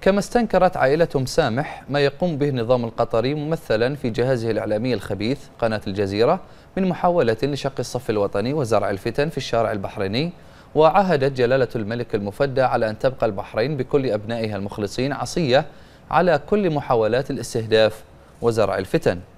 كما استنكرت عائلة سامح ما يقوم به النظام القطري ممثلا في جهازه الإعلامي الخبيث قناة الجزيرة من محاولة لشق الصف الوطني وزرع الفتن في الشارع البحريني وعهدت جلالة الملك المفدى على أن تبقى البحرين بكل أبنائها المخلصين عصية على كل محاولات الاستهداف وزرع الفتن